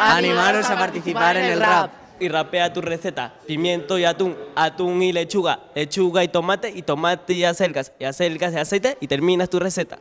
Animaros a participar en el rap. Y rapea tu receta, pimiento y atún, atún y lechuga, lechuga y tomate, y tomate y acelgas, y acelgas y aceite, y terminas tu receta.